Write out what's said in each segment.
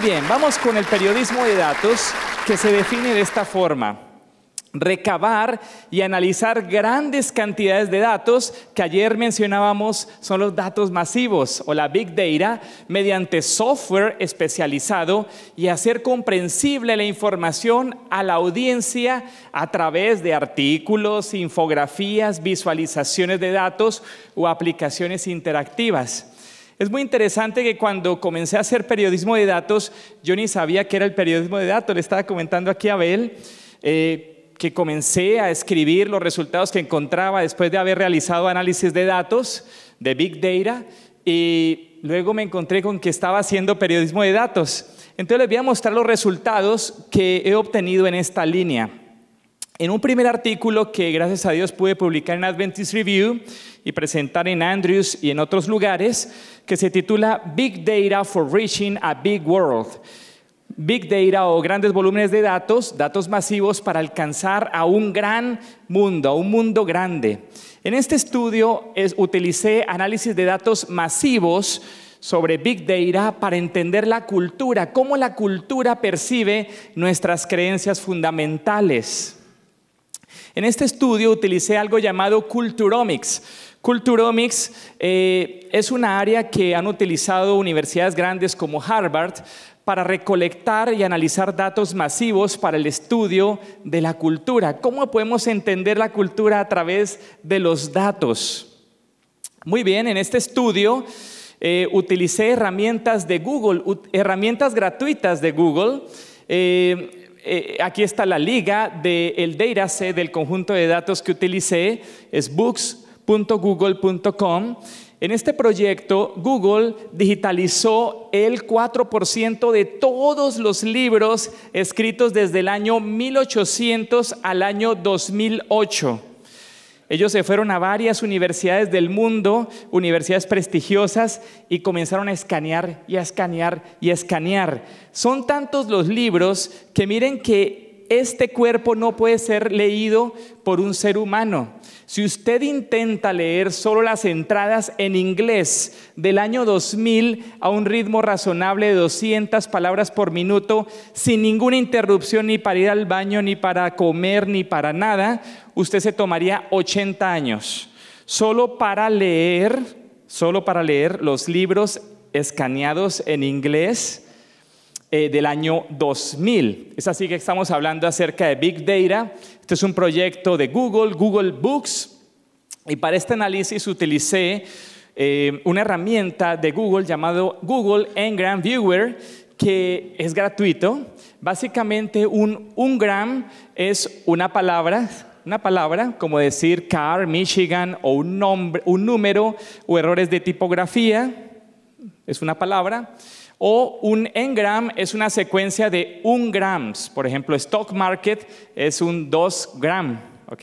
Muy bien, vamos con el periodismo de datos que se define de esta forma recabar y analizar grandes cantidades de datos que ayer mencionábamos son los datos masivos o la big data mediante software especializado y hacer comprensible la información a la audiencia a través de artículos, infografías, visualizaciones de datos o aplicaciones interactivas. Es muy interesante que cuando comencé a hacer periodismo de datos, yo ni sabía qué era el periodismo de datos. Le estaba comentando aquí a Abel eh, que comencé a escribir los resultados que encontraba después de haber realizado análisis de datos, de Big Data, y luego me encontré con que estaba haciendo periodismo de datos. Entonces les voy a mostrar los resultados que he obtenido en esta línea. En un primer artículo que gracias a Dios pude publicar en Adventist Review y presentar en Andrews y en otros lugares, que se titula Big Data for Reaching a Big World. Big Data o grandes volúmenes de datos, datos masivos para alcanzar a un gran mundo, a un mundo grande. En este estudio utilicé análisis de datos masivos sobre Big Data para entender la cultura, cómo la cultura percibe nuestras creencias fundamentales. En este estudio utilicé algo llamado Culturomics. Culturomics eh, es una área que han utilizado universidades grandes como Harvard para recolectar y analizar datos masivos para el estudio de la cultura. ¿Cómo podemos entender la cultura a través de los datos? Muy bien, en este estudio eh, utilicé herramientas de Google, herramientas gratuitas de Google. Eh, eh, aquí está la liga del de dataset del conjunto de datos que utilicé, es books.google.com. En este proyecto, Google digitalizó el 4% de todos los libros escritos desde el año 1800 al año 2008. Ellos se fueron a varias universidades del mundo, universidades prestigiosas, y comenzaron a escanear y a escanear y a escanear. Son tantos los libros que miren que este cuerpo no puede ser leído por un ser humano. Si usted intenta leer solo las entradas en inglés del año 2000 a un ritmo razonable de 200 palabras por minuto, sin ninguna interrupción ni para ir al baño, ni para comer, ni para nada, usted se tomaría 80 años. Solo para leer, solo para leer los libros escaneados en inglés, eh, del año 2000. Es así que estamos hablando acerca de Big Data. Este es un proyecto de Google, Google Books. Y para este análisis utilicé eh, una herramienta de Google llamado Google Ngram Viewer, que es gratuito. Básicamente un, un es una palabra, una palabra, como decir car, Michigan, o un, nombre, un número, o errores de tipografía, es una palabra. O un engram es una secuencia de un grams. Por ejemplo, stock market es un 2 gram. ¿Ok?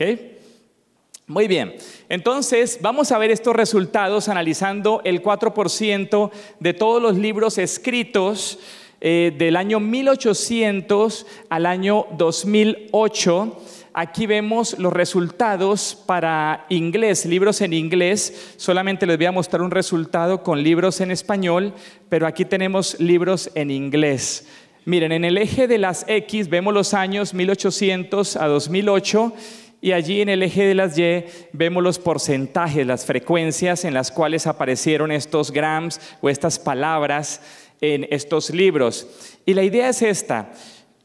Muy bien, entonces vamos a ver estos resultados analizando el 4% de todos los libros escritos eh, del año 1800 al año 2008 Aquí vemos los resultados para inglés, libros en inglés. Solamente les voy a mostrar un resultado con libros en español, pero aquí tenemos libros en inglés. Miren, en el eje de las X vemos los años 1800 a 2008 y allí en el eje de las Y vemos los porcentajes, las frecuencias en las cuales aparecieron estos grams o estas palabras en estos libros. Y la idea es esta.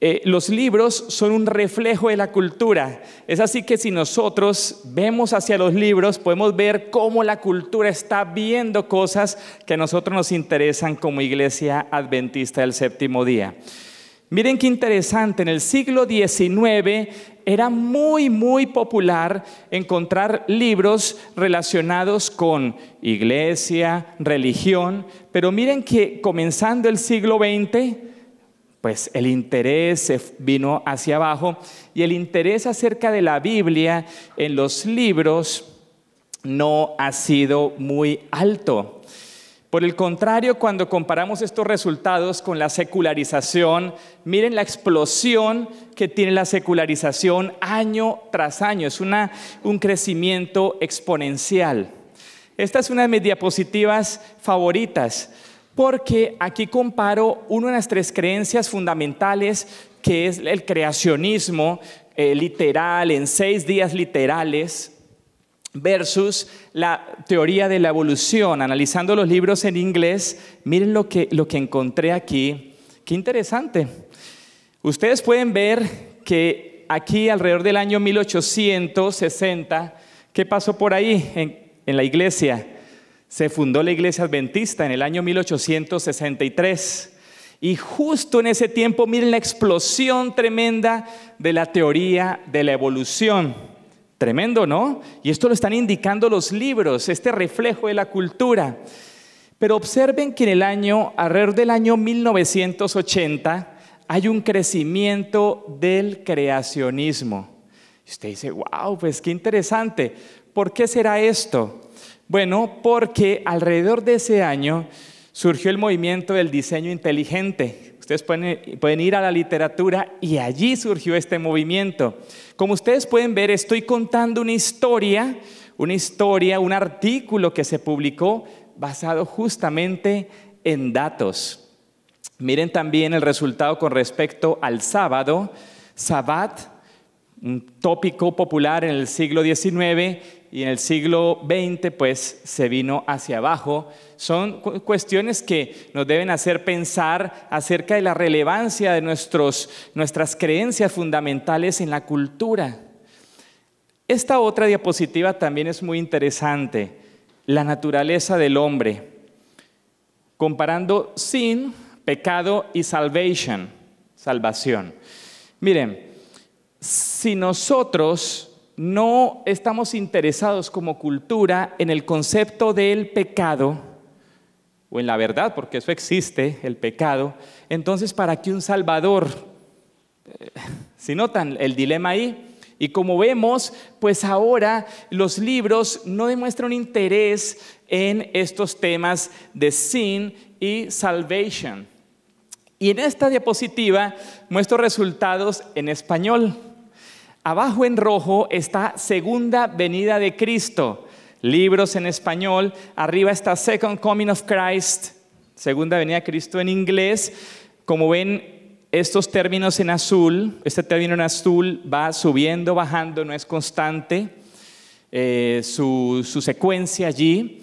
Eh, los libros son un reflejo de la cultura. Es así que si nosotros vemos hacia los libros, podemos ver cómo la cultura está viendo cosas que a nosotros nos interesan como iglesia adventista del séptimo día. Miren qué interesante, en el siglo XIX era muy, muy popular encontrar libros relacionados con iglesia, religión, pero miren que comenzando el siglo XX, pues el interés vino hacia abajo y el interés acerca de la Biblia en los libros no ha sido muy alto. Por el contrario, cuando comparamos estos resultados con la secularización, miren la explosión que tiene la secularización año tras año. Es un crecimiento exponencial. Esta es una de mis diapositivas favoritas porque aquí comparo una de las tres creencias fundamentales, que es el creacionismo eh, literal, en seis días literales, versus la teoría de la evolución. Analizando los libros en inglés, miren lo que, encontré aquí. Qué interesante. Ustedes pueden ver que aquí alrededor del año 1860, ¿qué pasó por ahí en, en la iglesia? se fundó la iglesia adventista en el año 1863. Y justo en ese tiempo, miren la explosión tremenda de la teoría de la evolución. Tremendo, ¿no? Y esto lo están indicando los libros, este reflejo de la cultura. Pero observen que en el año, alrededor del año 1980, hay un crecimiento del creacionismo. usted dice, wow, pues qué interesante. ¿Por qué será esto? Bueno, porque alrededor de ese año surgió el movimiento del diseño inteligente. Ustedes pueden, ir a la literatura y allí surgió este movimiento. Como ustedes pueden ver, estoy contando una historia, una historia, un artículo que se publicó basado justamente en datos. Miren también el resultado con respecto al sábado. Sabbat un tópico popular en el siglo XIX y en el siglo XX pues se vino hacia abajo. Son cuestiones que nos deben hacer pensar acerca de la relevancia de nuestros, nuestras creencias fundamentales en la cultura. Esta otra diapositiva también es muy interesante, la naturaleza del hombre, comparando sin, pecado y salvation, salvación. Miren, si nosotros no estamos interesados como cultura en el concepto del pecado, o en la verdad, porque eso existe, el pecado, entonces ¿para qué un Salvador? Eh, si notan el dilema ahí, y como vemos, pues ahora los libros no demuestran interés en estos temas de sin y salvation. Y en esta diapositiva muestro resultados en español. Abajo en rojo está Segunda Venida de Cristo, libros en español. Arriba está Second Coming of Christ, Segunda Venida de Cristo en inglés. Como ven, estos términos en azul, este término en azul va subiendo, bajando, no es constante eh, su, su secuencia allí.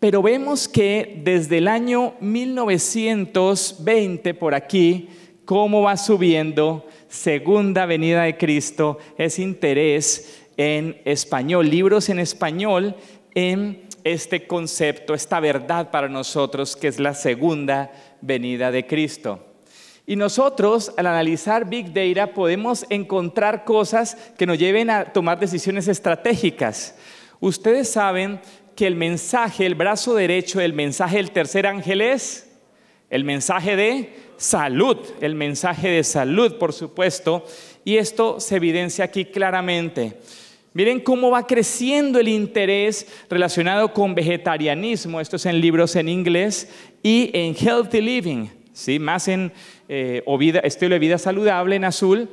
Pero vemos que desde el año 1920 por aquí, cómo va subiendo segunda venida de Cristo, es interés en español, libros en español en este concepto, esta verdad para nosotros que es la segunda venida de Cristo. Y nosotros al analizar Big Data podemos encontrar cosas que nos lleven a tomar decisiones estratégicas. Ustedes saben que el mensaje, el brazo derecho del mensaje del tercer ángel es el mensaje de salud, el mensaje de salud, por supuesto, y esto se evidencia aquí claramente. Miren cómo va creciendo el interés relacionado con vegetarianismo, esto es en libros en inglés, y en healthy living, ¿sí? más en eh, vida, estilo de vida saludable en azul,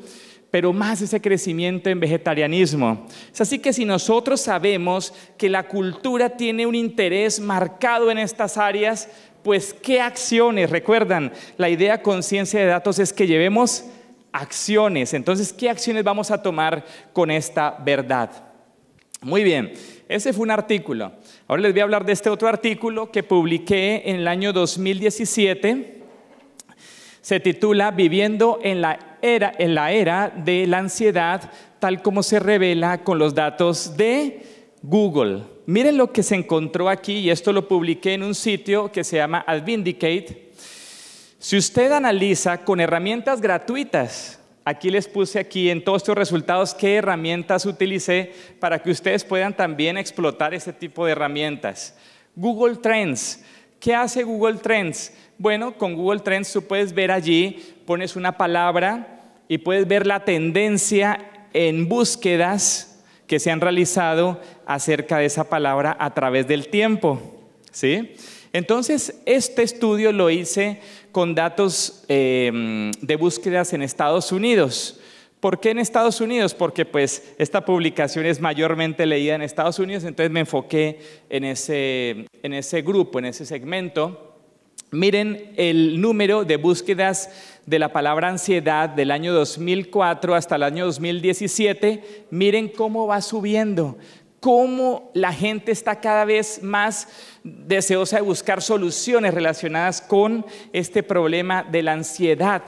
pero más ese crecimiento en vegetarianismo. Es así que si nosotros sabemos que la cultura tiene un interés marcado en estas áreas, pues, ¿qué acciones? Recuerdan, la idea con ciencia de datos es que llevemos acciones. Entonces, ¿qué acciones vamos a tomar con esta verdad? Muy bien, ese fue un artículo. Ahora les voy a hablar de este otro artículo que publiqué en el año 2017. Se titula Viviendo en la era, en la era de la ansiedad, tal como se revela con los datos de Google miren lo que se encontró aquí, y esto lo publiqué en un sitio que se llama Advindicate. Si usted analiza con herramientas gratuitas, aquí les puse aquí en todos estos resultados qué herramientas utilicé para que ustedes puedan también explotar este tipo de herramientas. Google Trends. ¿Qué hace Google Trends? Bueno, con Google Trends tú puedes ver allí, pones una palabra y puedes ver la tendencia en búsquedas que se han realizado acerca de esa palabra a través del tiempo. ¿sí? Entonces, este estudio lo hice con datos em, de búsquedas en Estados Unidos. ¿Por qué en Estados Unidos? Porque pues esta publicación es mayormente leída en Estados Unidos, entonces me enfoqué en ese grupo, en ese segmento. Miren el número de búsquedas de la palabra ansiedad del año 2004 hasta el año 2017. Miren cómo va subiendo, cómo la gente está cada vez más deseosa de buscar soluciones relacionadas con este problema de la ansiedad.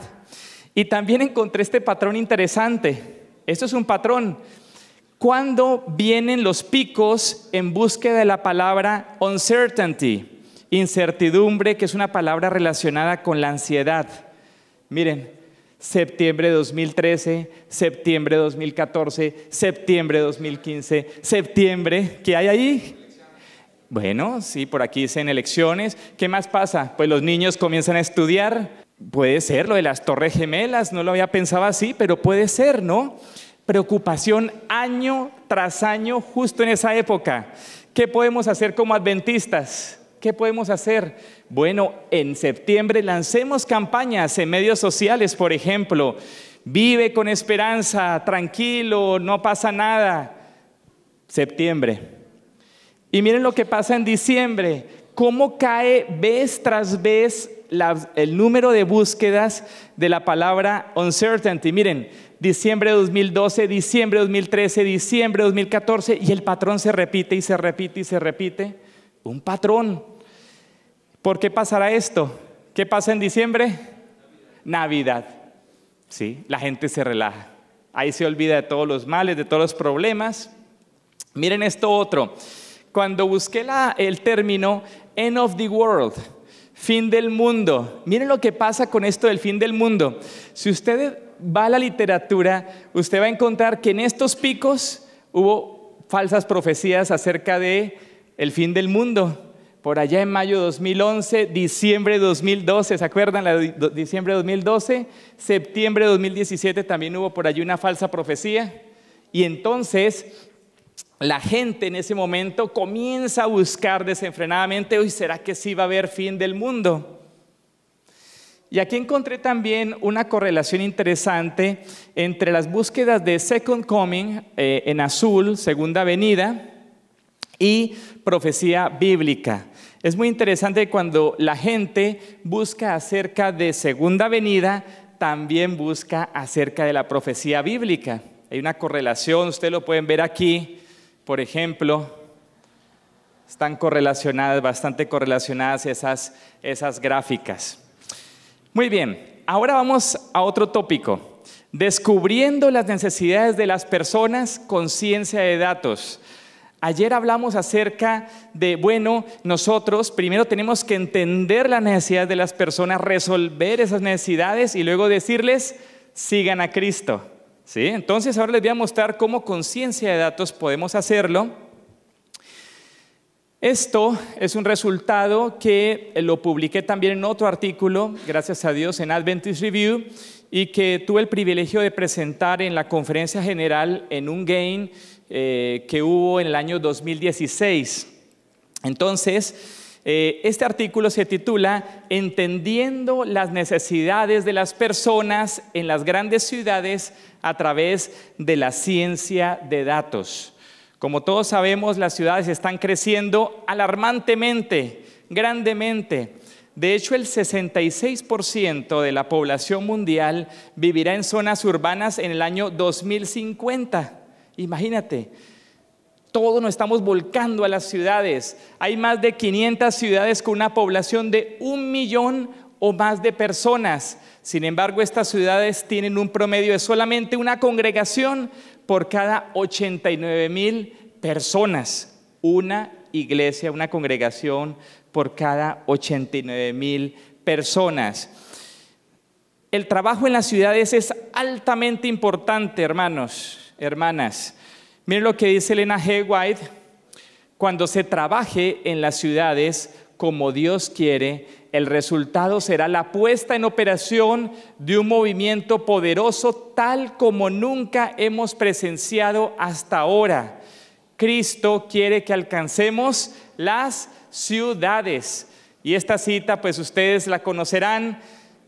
Y también encontré este patrón interesante. Esto es un patrón. Cuando vienen los picos en búsqueda de la palabra uncertainty? Incertidumbre, que es una palabra relacionada con la ansiedad. Miren, septiembre 2013, septiembre 2014, septiembre 2015, septiembre, ¿qué hay ahí? Bueno, sí, por aquí dicen elecciones. ¿Qué más pasa? Pues los niños comienzan a estudiar. Puede ser lo de las torres gemelas, no lo había pensado así, pero puede ser, ¿no? Preocupación año tras año justo en esa época. ¿Qué podemos hacer como adventistas? ¿Qué podemos hacer? Bueno, en septiembre lancemos campañas en medios sociales, por ejemplo. Vive con esperanza, tranquilo, no pasa nada. Septiembre. Y miren lo que pasa en diciembre. ¿Cómo cae vez tras vez el número de búsquedas de la palabra uncertainty. Miren, diciembre de 2012, diciembre 2013, diciembre 2014, y el patrón se repite y se repite y se repite un patrón. ¿Por qué pasará esto? ¿Qué pasa en diciembre? Navidad. Sí, la gente se relaja. Ahí se olvida de todos los males, de todos los problemas. Miren esto otro. Cuando busqué el término end of the world, fin del mundo, miren lo que pasa con esto del fin del mundo. Si usted va a la literatura, usted va a encontrar que en estos picos hubo falsas profecías acerca de el fin del mundo. Por allá en mayo de 2011, diciembre de 2012, ¿se acuerdan? La de diciembre 2012, septiembre de 2017 también hubo por allí una falsa profecía. Y entonces la gente en ese momento comienza a buscar desenfrenadamente, hoy será que sí va a haber fin del mundo? Y aquí encontré también una correlación interesante entre las búsquedas de Second Coming eh, en azul, Segunda Avenida, y profecía bíblica. Es muy interesante cuando la gente busca acerca de segunda venida, también busca acerca de la profecía bíblica. Hay una correlación, ustedes lo pueden ver aquí, por ejemplo, están correlacionadas, bastante correlacionadas esas, esas gráficas. Muy bien, ahora vamos a otro tópico, descubriendo las necesidades de las personas con ciencia de datos. Ayer hablamos acerca de, bueno, nosotros primero tenemos que entender las necesidades de las personas, resolver esas necesidades y luego decirles, sigan a Cristo. ¿Sí? Entonces ahora les voy a mostrar cómo con ciencia de datos podemos hacerlo. Esto es un resultado que lo publiqué también en otro artículo, gracias a Dios, en Adventist Review, y que tuve el privilegio de presentar en la conferencia general en un gain eh, que hubo en el año 2016. Entonces, eh, este artículo se titula Entendiendo las necesidades de las personas en las grandes ciudades a través de la ciencia de datos. Como todos sabemos, las ciudades están creciendo alarmantemente, grandemente. De hecho, el 66% de la población mundial vivirá en zonas urbanas en el año 2050. Imagínate, todos nos estamos volcando a las ciudades. Hay más de 500 ciudades con una población de un millón o más de personas. Sin embargo, estas ciudades tienen un promedio de solamente una congregación por cada 89 mil personas. Una iglesia, una congregación por cada 89 mil personas. El trabajo en las ciudades es altamente importante, hermanos hermanas. Miren lo que dice Elena G. White, cuando se trabaje en las ciudades como Dios quiere, el resultado será la puesta en operación de un movimiento poderoso tal como nunca hemos presenciado hasta ahora. Cristo quiere que alcancemos las ciudades. Y esta cita, pues ustedes la conocerán,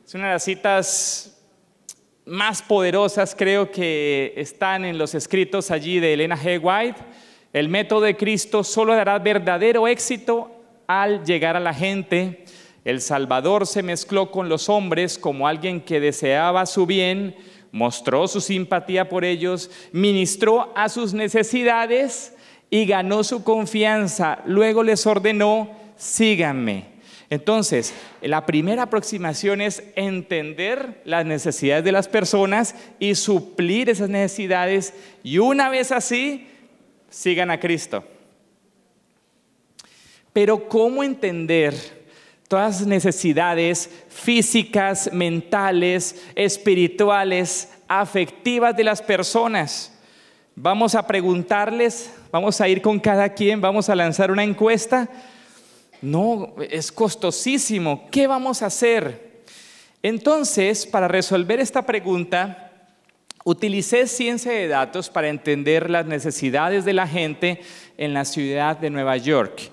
es una de las citas más poderosas creo que están en los escritos allí de Elena G. White. El método de Cristo solo dará verdadero éxito al llegar a la gente. El Salvador se mezcló con los hombres como alguien que deseaba su bien, mostró su simpatía por ellos, ministró a sus necesidades y ganó su confianza. Luego les ordenó, síganme. Entonces, la primera aproximación es entender las necesidades de las personas y suplir esas necesidades y una vez así, sigan a Cristo. Pero ¿cómo entender todas las necesidades físicas, mentales, espirituales, afectivas de las personas? Vamos a preguntarles, vamos a ir con cada quien, vamos a lanzar una encuesta no, es costosísimo. ¿Qué vamos a hacer? Entonces, para resolver esta pregunta, utilicé ciencia de datos para entender las necesidades de la gente en la ciudad de Nueva York.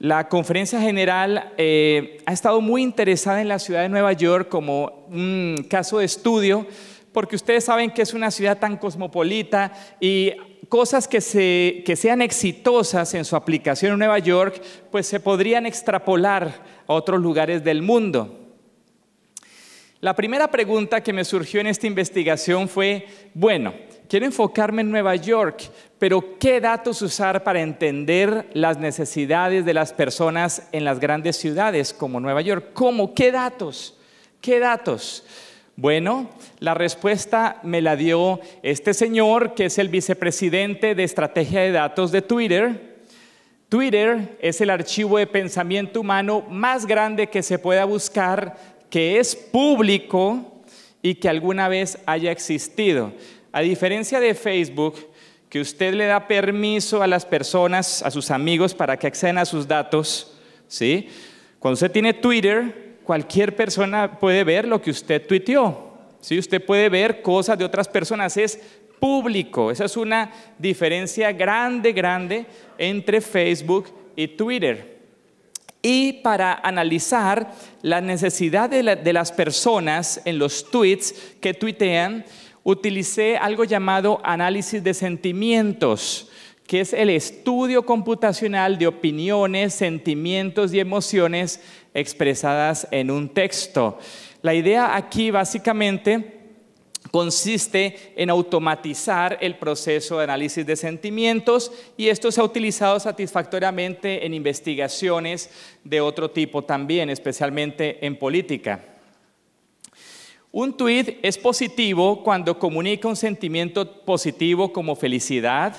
La conferencia general eh, ha estado muy interesada en la ciudad de Nueva York como un caso de estudio porque ustedes saben que es una ciudad tan cosmopolita y cosas que, sean exitosas en su aplicación en Nueva York, pues se podrían extrapolar a otros lugares del mundo. La primera pregunta que me surgió en esta investigación fue, bueno, quiero enfocarme en Nueva York, pero ¿qué datos usar para entender las necesidades de las personas en las grandes ciudades como Nueva York? ¿Cómo? ¿Qué datos? ¿Qué datos? Bueno, la respuesta me la dio este señor que es el vicepresidente de estrategia de datos de Twitter. Twitter es el archivo de pensamiento humano más grande que se pueda buscar, que es público y que alguna vez haya existido. A diferencia de Facebook, que usted le da permiso a las personas, a sus amigos, para que accedan a sus datos, ¿sí? Cuando usted tiene Twitter, cualquier persona puede ver lo que usted tuiteó. Si Usted puede ver cosas de otras personas, es público. Esa es una diferencia grande, grande entre Facebook y Twitter. Y para analizar la necesidad de, las personas en los tweets que tuitean, utilicé algo llamado análisis de sentimientos que es el estudio computacional de opiniones, sentimientos y emociones expresadas en un texto. La idea aquí básicamente consiste en automatizar el proceso de análisis de sentimientos y esto se ha utilizado satisfactoriamente en investigaciones de otro tipo también, especialmente en política. Un tweet es positivo cuando comunica un sentimiento positivo como felicidad,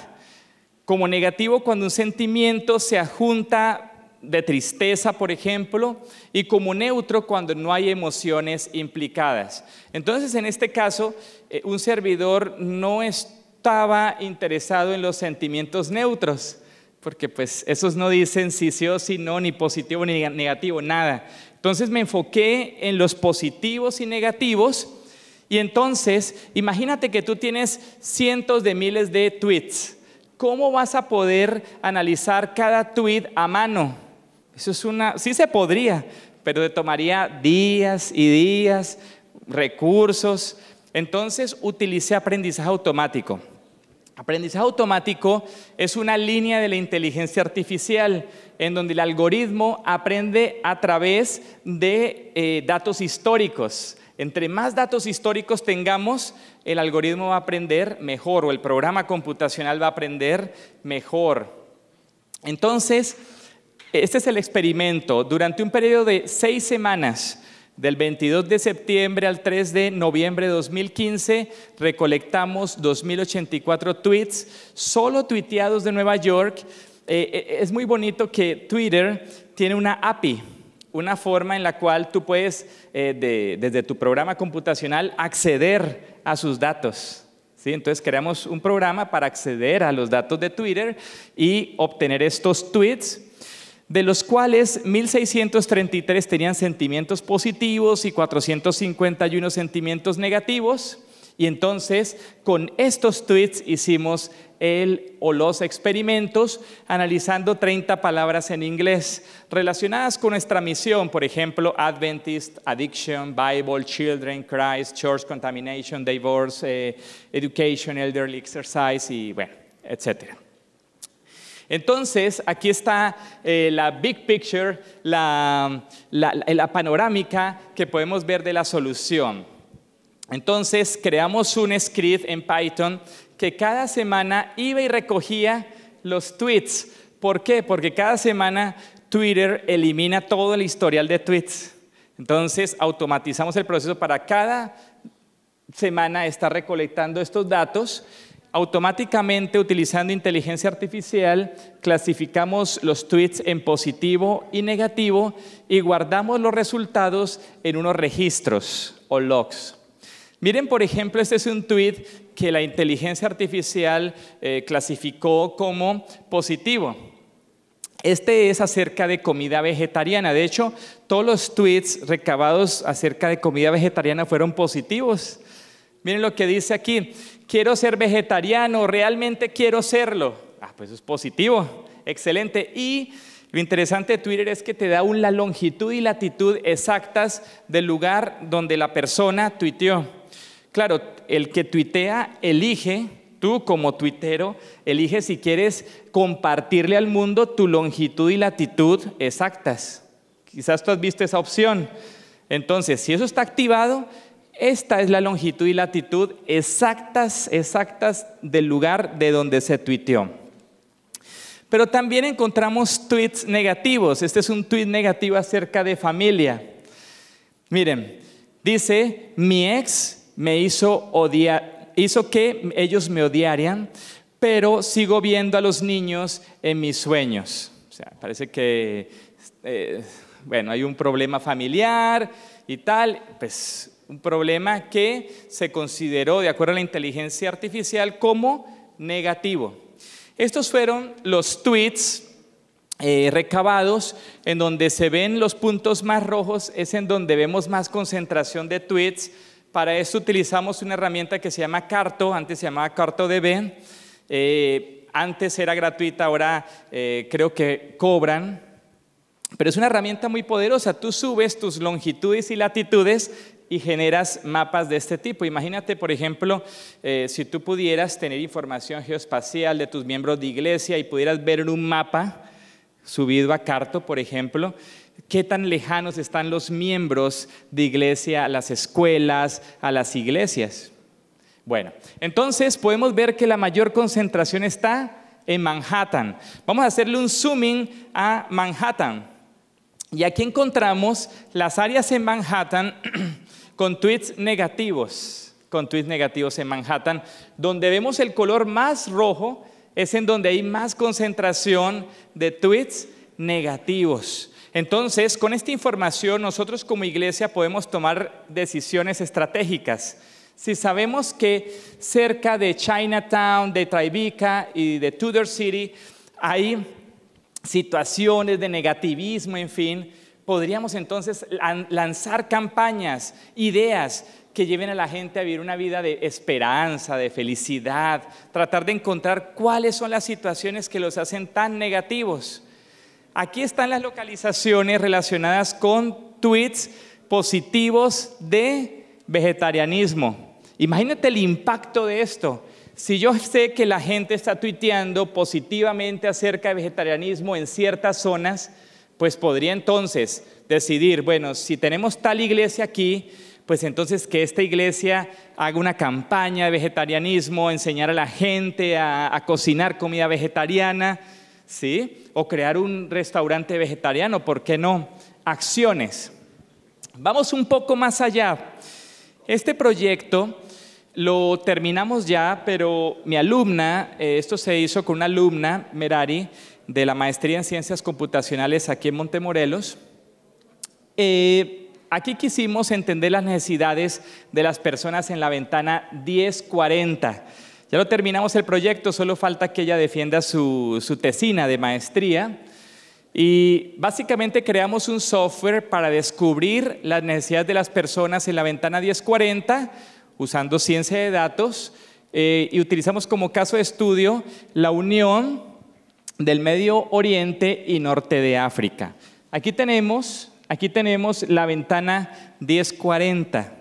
como negativo cuando un sentimiento se ajunta de tristeza, por ejemplo, y como neutro cuando no hay emociones implicadas. Entonces, en este caso, eh, un servidor no estaba interesado en los sentimientos neutros, porque pues esos no dicen si sí o si no, ni positivo ni negativo, nada. Entonces me enfoqué en los positivos y negativos, y entonces imagínate que tú tienes cientos de miles de tweets, ¿cómo vas a poder analizar cada tweet a mano? Eso es una, sí se podría, pero te tomaría días y días, recursos. Entonces utilicé aprendizaje automático. Aprendizaje automático es una línea de la inteligencia artificial en donde el algoritmo aprende a través de eh, datos históricos. Entre más datos históricos tengamos, el algoritmo va a aprender mejor o el programa computacional va a aprender mejor. Entonces, este es el experimento. Durante un periodo de seis semanas, del 22 de septiembre al 3 de noviembre de 2015 recolectamos 2.084 tweets, solo tuiteados de Nueva York. Eh, eh, es muy bonito que Twitter tiene una API, una forma en la cual tú puedes, eh, desde tu programa computacional, acceder a sus datos. ¿sí? Entonces creamos un programa para acceder a los datos de Twitter y obtener estos tweets, de los cuales 1633 tenían sentimientos positivos y 451 sentimientos negativos. Y entonces con estos tweets hicimos el o los experimentos analizando 30 palabras en inglés relacionadas con nuestra misión, por ejemplo, Adventist, Addiction, Bible, Children, Christ, Church, Contamination, Divorce, eh, Education, Elderly Exercise y bueno, etcétera. Entonces, aquí está eh, la big picture, la panorámica que podemos ver de la solución. Entonces creamos un script en Python que cada semana iba y recogía los tweets. ¿Por qué? Porque cada semana Twitter elimina todo el historial de tweets. Entonces automatizamos el proceso para cada semana estar recolectando estos datos. Automáticamente, utilizando inteligencia artificial, clasificamos los tweets en positivo y negativo y guardamos los resultados en unos registros o logs. Miren, por ejemplo, este es un tweet que la inteligencia artificial eh, clasificó como positivo. Este es acerca de comida vegetariana. De hecho, todos los tweets recabados acerca de comida vegetariana fueron positivos. Miren lo que dice aquí. Quiero ser vegetariano, realmente quiero serlo. Ah, pues es positivo. Excelente. Y lo interesante de Twitter es que te da la longitud y latitud exactas del lugar donde la persona tuiteó. Claro, el que tuitea elige, tú como tuitero, elige si quieres compartirle al mundo tu longitud y latitud exactas. Quizás tú has visto esa opción. Entonces, si eso está activado, esta es la longitud y latitud exactas, exactas del lugar de donde se tuiteó. Pero también encontramos tweets negativos. Este es un tweet negativo acerca de familia. Miren, dice, mi ex me hizo odiar, que ellos me odiaran, pero sigo viendo a los niños en mis sueños. O sea, parece que, eh, bueno, hay un problema familiar y tal, pues un problema que se consideró, de acuerdo a la inteligencia artificial, como negativo. Estos fueron los tweets eh, recabados, en donde se ven los puntos más rojos, es en donde vemos más concentración de tweets para eso utilizamos una herramienta que se llama Carto, antes se llamaba CartoDB. Eh, antes era gratuita, ahora eh, creo que cobran. Pero es una herramienta muy poderosa. Tú subes tus longitudes y latitudes y generas mapas de este tipo. Imagínate, por ejemplo, eh, si tú pudieras tener información geoespacial de tus miembros de iglesia y pudieras ver en un mapa subido a Carto, por ejemplo, qué tan lejanos están los miembros de iglesia a las escuelas, a las iglesias. Bueno, entonces podemos ver que la mayor concentración está en Manhattan. Vamos a hacerle un zooming a Manhattan. Y aquí encontramos las áreas en Manhattan con tweets negativos, con tweets negativos en Manhattan, donde vemos el color más rojo es en donde hay más concentración de tweets negativos. Entonces, con esta información nosotros como iglesia podemos tomar decisiones estratégicas. Si sabemos que cerca de Chinatown, de Tribeca y de Tudor City hay situaciones de negativismo, en fin, podríamos entonces lanzar campañas, ideas que lleven a la gente a vivir una vida de esperanza, de felicidad, tratar de encontrar cuáles son las situaciones que los hacen tan negativos Aquí están las localizaciones relacionadas con tweets positivos de vegetarianismo. Imagínate el impacto de esto. Si yo sé que la gente está tuiteando positivamente acerca de vegetarianismo en ciertas zonas, pues podría entonces decidir, bueno, si tenemos tal iglesia aquí, pues entonces que esta iglesia haga una campaña de vegetarianismo, enseñar a la gente a cocinar comida vegetariana ¿sí? O crear un restaurante vegetariano, ¿por qué no? Acciones. Vamos un poco más allá. Este proyecto lo terminamos ya, pero mi alumna, eh, esto se hizo con una alumna, Merari, de la maestría en ciencias computacionales aquí en Montemorelos. Eh, aquí quisimos entender las necesidades de las personas en la ventana 1040 ya lo terminamos el proyecto, solo falta que ella defienda su, tesina de maestría. Y básicamente creamos un software para descubrir las necesidades de las personas en la ventana 1040 usando ciencia de datos eh, y utilizamos como caso de estudio la unión del Medio Oriente y Norte de África. Aquí tenemos, aquí tenemos la ventana 1040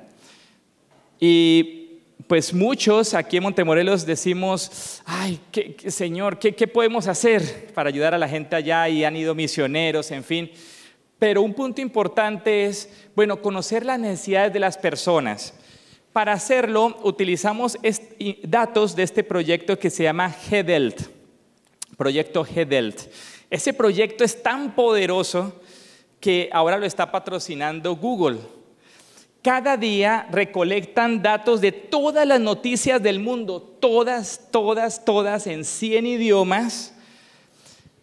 y pues muchos aquí en Montemorelos decimos, ay, ¿qué, Señor, ¿qué, podemos hacer para ayudar a la gente allá? Y han ido misioneros, en fin. Pero un punto importante es, bueno, conocer las necesidades de las personas. Para hacerlo, utilizamos datos de este proyecto que se llama hedelt Proyecto hedelt Ese proyecto es tan poderoso que ahora lo está patrocinando Google. Cada día recolectan datos de todas las noticias del mundo, todas, todas, todas, en 100 idiomas,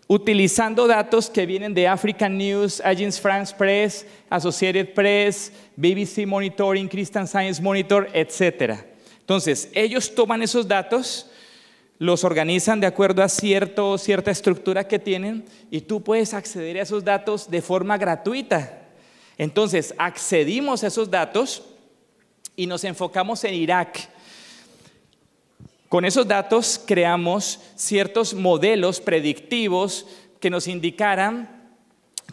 utilizando datos que vienen de African News, Agence France Press, Associated Press, BBC Monitoring, Christian Science Monitor, etc. Entonces, ellos toman esos datos, los organizan de acuerdo a cierto, cierta estructura que tienen y tú puedes acceder a esos datos de forma gratuita entonces, accedimos a esos datos y nos enfocamos en Irak. Con esos datos creamos ciertos modelos predictivos que nos indicaran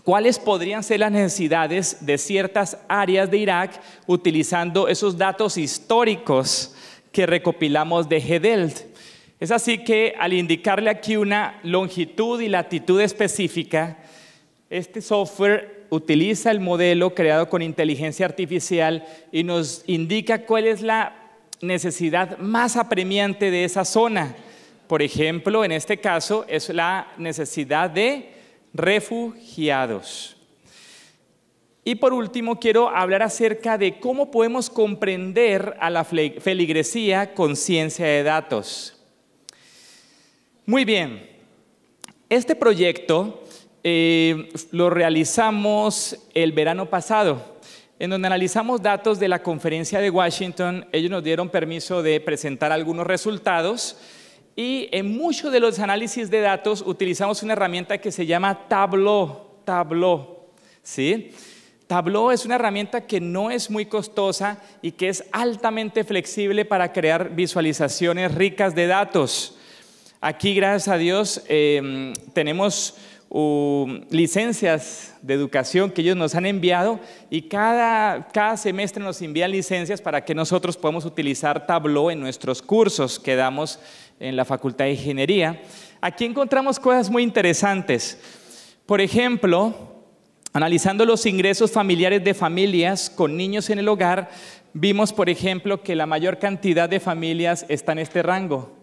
cuáles podrían ser las necesidades de ciertas áreas de Irak utilizando esos datos históricos que recopilamos de Hedelt. Es así que al indicarle aquí una longitud y latitud específica, este software utiliza el modelo creado con inteligencia artificial y nos indica cuál es la necesidad más apremiante de esa zona. Por ejemplo, en este caso es la necesidad de refugiados. Y por último, quiero hablar acerca de cómo podemos comprender a la feligresía con ciencia de datos. Muy bien, este proyecto eh, lo realizamos el verano pasado, en donde analizamos datos de la conferencia de Washington. Ellos nos dieron permiso de presentar algunos resultados y en muchos de los análisis de datos utilizamos una herramienta que se llama Tableau. Tableau, ¿sí? Tableau es una herramienta que no es muy costosa y que es altamente flexible para crear visualizaciones ricas de datos. Aquí, gracias a Dios, eh, tenemos o licencias de educación que ellos nos han enviado y cada, cada semestre nos envían licencias para que nosotros podamos utilizar Tableau en nuestros cursos que damos en la Facultad de Ingeniería. Aquí encontramos cosas muy interesantes. Por ejemplo, analizando los ingresos familiares de familias con niños en el hogar, vimos, por ejemplo, que la mayor cantidad de familias está en este rango,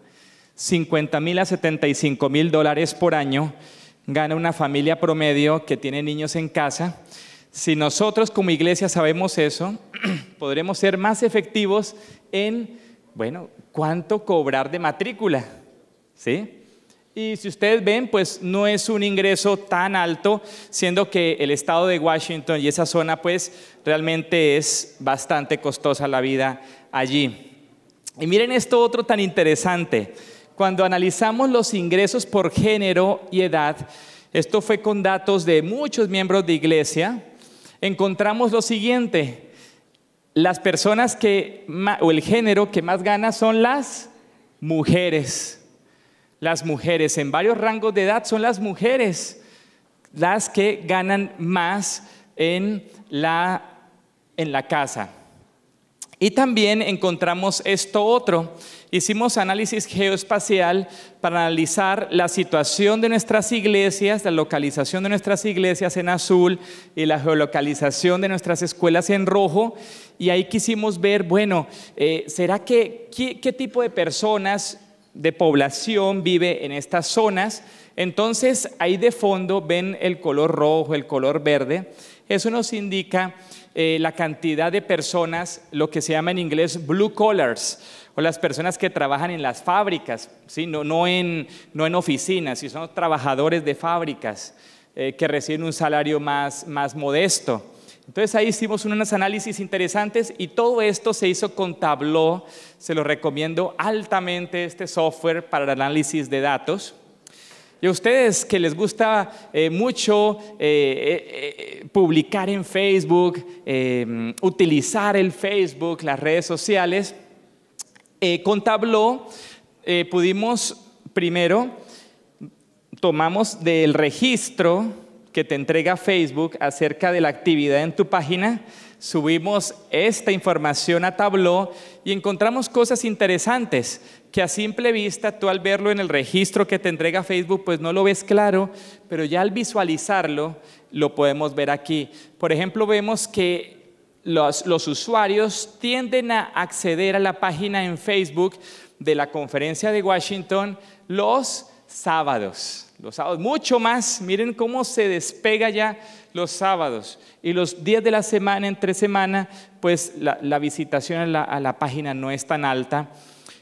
50 mil a 75 mil dólares por año gana una familia promedio que tiene niños en casa. Si nosotros como iglesia sabemos eso, podremos ser más efectivos en, bueno, cuánto cobrar de matrícula, ¿sí? Y si ustedes ven, pues no es un ingreso tan alto, siendo que el estado de Washington y esa zona, pues realmente es bastante costosa la vida allí. Y miren esto otro tan interesante. Cuando analizamos los ingresos por género y edad, esto fue con datos de muchos miembros de iglesia, encontramos lo siguiente. Las personas que, o el género que más gana son las mujeres. Las mujeres en varios rangos de edad son las mujeres las que ganan más en la, en la casa. Y también encontramos esto otro. Hicimos análisis geoespacial para analizar la situación de nuestras iglesias, la localización de nuestras iglesias en azul y la geolocalización de nuestras escuelas en rojo. Y ahí quisimos ver, bueno, eh, ¿será que qué, qué tipo de personas, de población vive en estas zonas? Entonces ahí de fondo ven el color rojo, el color verde. Eso nos indica eh, la cantidad de personas, lo que se llama en inglés blue collars, o las personas que trabajan en las fábricas, ¿sí? no, en, oficinas, sino son trabajadores de fábricas eh, que reciben un salario más, modesto. Entonces ahí hicimos unos análisis interesantes y todo esto se hizo con Tableau. Se lo recomiendo altamente este software para el análisis de datos. Y a ustedes que les gusta eh, mucho eh, eh, publicar en Facebook, em, utilizar el Facebook, las redes sociales, con Tableau pudimos primero, tomamos del registro que te entrega Facebook acerca de la actividad en tu página, Subimos esta información a Tableau y encontramos cosas interesantes que a simple vista tú al verlo en el registro que te entrega Facebook pues no lo ves claro, pero ya al visualizarlo lo podemos ver aquí. Por ejemplo, vemos que los, los usuarios tienden a acceder a la página en Facebook de la conferencia de Washington los sábados. Los sábados, mucho más, miren cómo se despega ya los sábados y los días de la semana, entre semana, pues la, visitación a la, página no es tan alta.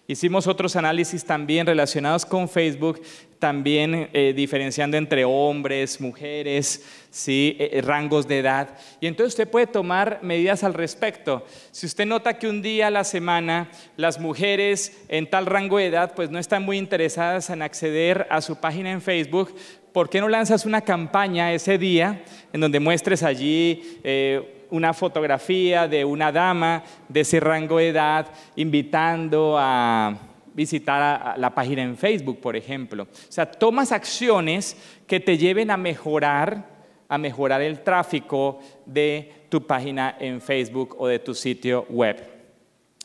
Hicimos otros análisis también relacionados con Facebook, también eh, diferenciando entre hombres, mujeres, ¿sí? Eh, eh, rangos de edad. Y entonces usted puede tomar medidas al respecto. Si usted nota que un día a la semana las mujeres en tal rango de edad pues no están muy interesadas en acceder a su página en Facebook, ¿por qué no lanzas una campaña ese día en donde muestres allí eh, una fotografía de una dama de ese rango de edad invitando a visitar la página en Facebook, por ejemplo? O sea, tomas acciones que te lleven a mejorar a mejorar el tráfico de tu página en Facebook o de tu sitio web.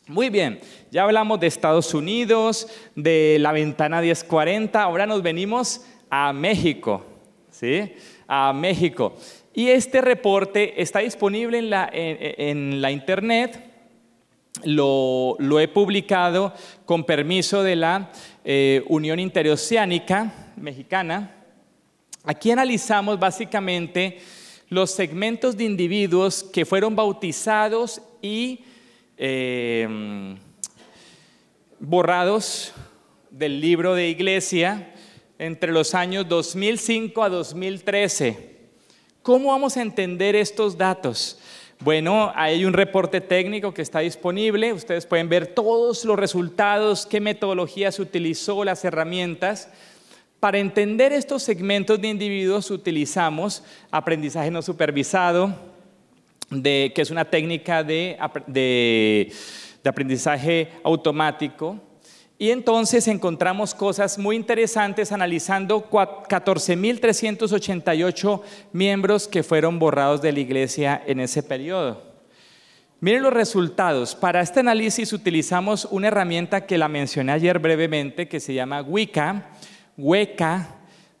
Muy bien, ya hablamos de Estados Unidos, de la ventana 1040, ahora nos venimos a México, ¿sí? A México. Y este reporte está disponible en la, internet, lo, he publicado con permiso de la eh, Unión Interoceánica Mexicana. Aquí analizamos básicamente los segmentos de individuos que fueron bautizados y eh, borrados del libro de iglesia entre los años 2005 a 2013. ¿Cómo vamos a entender estos datos? Bueno, hay un reporte técnico que está disponible, ustedes pueden ver todos los resultados, qué metodología se utilizó, las herramientas. Para entender estos segmentos de individuos utilizamos aprendizaje no supervisado, que es una técnica de aprendizaje automático, y entonces encontramos cosas muy interesantes analizando 14.388 miembros que fueron borrados de la iglesia en ese periodo. Miren los resultados. Para este análisis utilizamos una herramienta que la mencioné ayer brevemente que se llama Weka, W-E-K-A.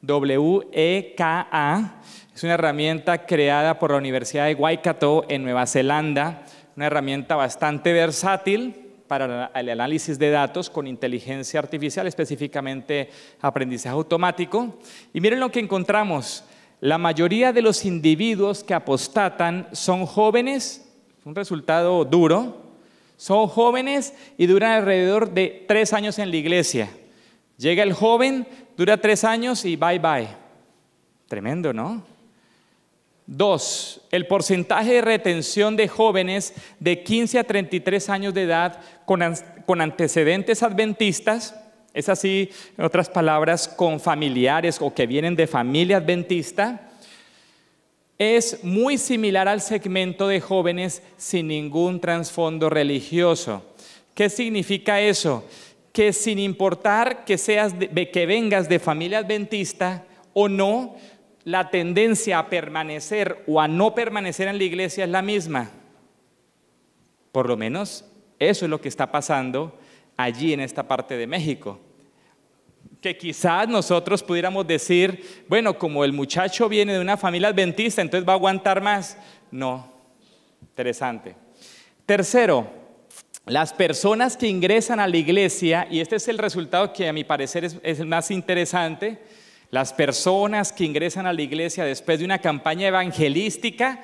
E es una herramienta creada por la Universidad de Waikato en Nueva Zelanda, una herramienta bastante versátil para el análisis de datos con inteligencia artificial, específicamente aprendizaje automático. Y miren lo que encontramos. La mayoría de los individuos que apostatan son jóvenes, un resultado duro, son jóvenes y duran alrededor de tres años en la iglesia. Llega el joven, dura tres años y bye bye. Tremendo, ¿no? Dos, el porcentaje de retención de jóvenes de 15 a 33 años de edad con, antecedentes adventistas, es así, en otras palabras, con familiares o que vienen de familia adventista, es muy similar al segmento de jóvenes sin ningún trasfondo religioso. ¿Qué significa eso? Que sin importar que, seas de, que vengas de familia adventista o no, la tendencia a permanecer o a no permanecer en la iglesia es la misma. Por lo menos eso es lo que está pasando allí en esta parte de México. Que quizás nosotros pudiéramos decir, bueno, como el muchacho viene de una familia adventista, entonces va a aguantar más. No, interesante. Tercero, las personas que ingresan a la iglesia, y este es el resultado que a mi parecer es, es más interesante, las personas que ingresan a la iglesia después de una campaña evangelística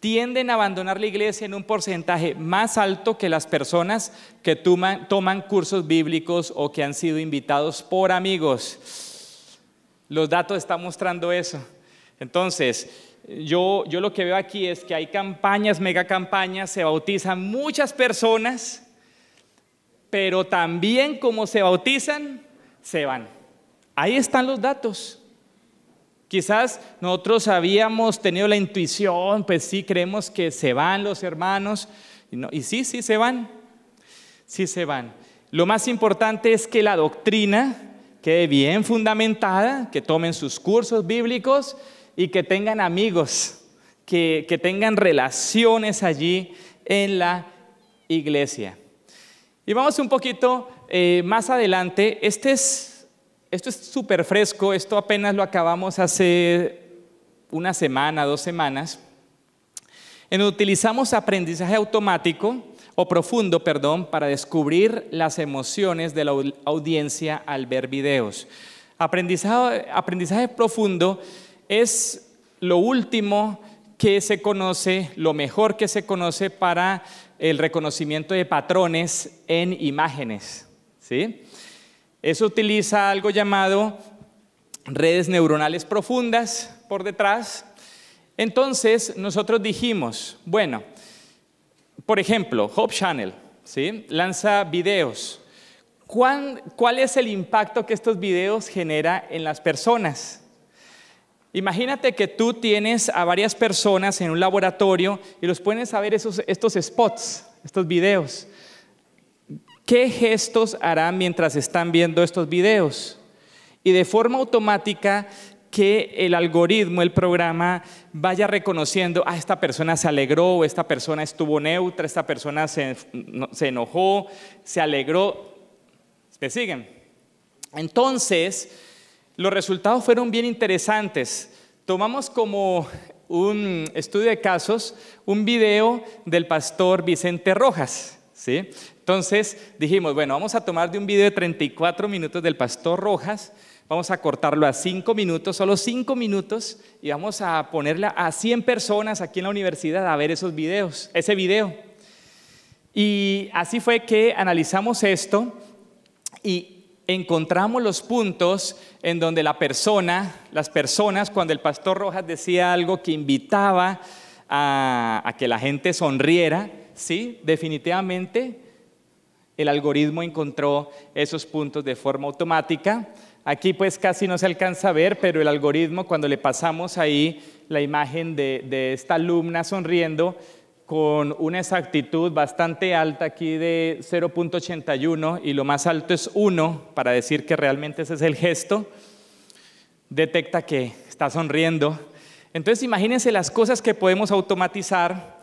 tienden a abandonar la iglesia en un porcentaje más alto que las personas que toman, cursos bíblicos o que han sido invitados por amigos. Los datos están mostrando eso. Entonces, yo, yo, lo que veo aquí es que hay campañas, mega campañas, se bautizan muchas personas, pero también como se bautizan, se van. Ahí están los datos. Quizás nosotros habíamos tenido la intuición, pues sí, creemos que se van los hermanos. Y, sí, sí se van. Sí se van. Lo más importante es que la doctrina quede bien fundamentada, que tomen sus cursos bíblicos y que tengan amigos, que, tengan relaciones allí en la iglesia. Y vamos un poquito eh, más adelante. Este es esto es súper fresco, esto apenas lo acabamos hace una semana, dos semanas, en donde utilizamos aprendizaje automático o profundo, perdón, para descubrir las emociones de la audiencia al ver videos. Aprendizaje, aprendizaje profundo es lo último que se conoce, lo mejor que se conoce para el reconocimiento de patrones en imágenes, ¿sí? Eso utiliza algo llamado redes neuronales profundas por detrás. Entonces, nosotros dijimos, bueno, por ejemplo, Hope Channel ¿sí? lanza videos. ¿Cuál, es el impacto que estos videos genera en las personas? Imagínate que tú tienes a varias personas en un laboratorio y los pones a ver esos, estos spots, estos videos qué gestos harán mientras están viendo estos videos. Y de forma automática que el algoritmo, el programa, vaya reconociendo, ah, esta persona se alegró, esta persona estuvo neutra, esta persona se, enojó, se alegró. ¿Me siguen? Entonces, los resultados fueron bien interesantes. Tomamos como un estudio de casos un video del pastor Vicente Rojas. Entonces dijimos, bueno, vamos a tomar de un video de 34 minutos del pastor Rojas, vamos a cortarlo a 5 minutos, solo 5 minutos, y vamos a ponerle a 100 personas aquí en la universidad a ver esos videos, ese video. Y así fue que analizamos esto y encontramos los puntos en donde la persona, las personas, cuando el pastor Rojas decía algo que invitaba a que la gente sonriera, sí, definitivamente el algoritmo encontró esos puntos de forma automática. Aquí pues casi no se alcanza a ver, pero el algoritmo cuando le pasamos ahí la imagen de, esta alumna sonriendo con una exactitud bastante alta aquí de 0.81 y lo más alto es 1 para decir que realmente ese es el gesto, detecta que está sonriendo. Entonces imagínense las cosas que podemos automatizar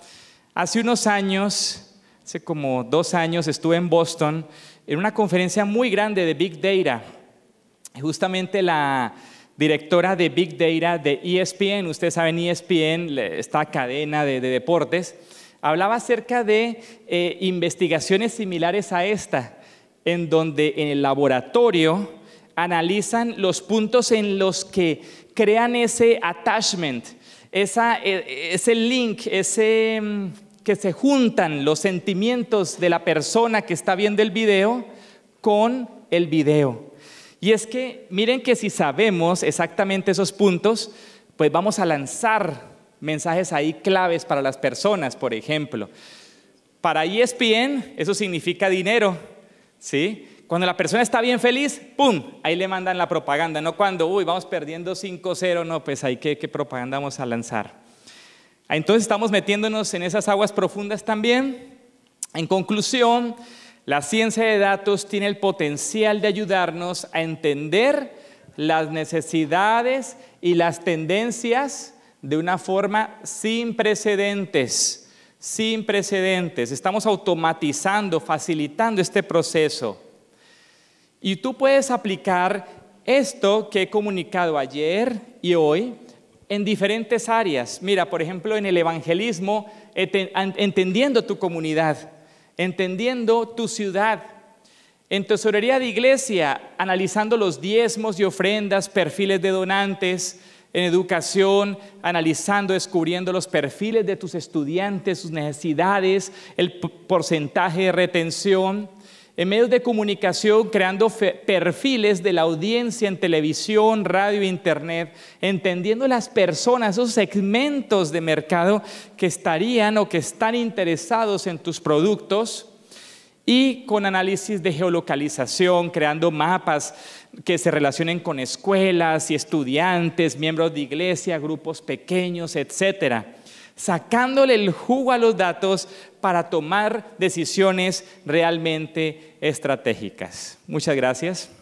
Hace unos años, hace como dos años, estuve en Boston en una conferencia muy grande de Big Data. Justamente la directora de Big Data de ESPN, ustedes saben ESPN, esta cadena de, deportes, hablaba acerca de eh, investigaciones similares a esta, en donde en el laboratorio analizan los puntos en los que crean ese attachment, esa, e, ese link, ese mm, que se juntan los sentimientos de la persona que está viendo el video con el video. Y es que miren que si sabemos exactamente esos puntos, pues vamos a lanzar mensajes ahí claves para las personas, por ejemplo. Para ESPN eso significa dinero, ¿sí? Cuando la persona está bien feliz, ¡pum! Ahí le mandan la propaganda, no cuando, uy, vamos perdiendo 5-0, no, pues ahí qué, propaganda vamos a lanzar. Ah, entonces estamos metiéndonos en esas aguas profundas también. En conclusión, la ciencia de datos tiene el potencial de ayudarnos a entender las necesidades y las tendencias de una forma sin precedentes, sin precedentes. Estamos automatizando, facilitando este proceso. Y tú puedes aplicar esto que he comunicado ayer y hoy en diferentes áreas. Mira, por ejemplo, en el evangelismo, entendiendo tu comunidad, entendiendo tu ciudad. En tesorería de iglesia, analizando los diezmos y ofrendas, perfiles de donantes. En educación, analizando, descubriendo los perfiles de tus estudiantes, sus necesidades, el porcentaje de retención en medios de comunicación, creando perfiles de la audiencia en televisión, radio, internet, entendiendo las personas, esos segmentos de mercado que estarían o que están interesados en tus productos y con análisis de geolocalización, creando mapas que se relacionen con escuelas y estudiantes, miembros de iglesia, grupos pequeños, etcétera, Sacándole el jugo a los datos para tomar decisiones realmente estratégicas. Muchas gracias.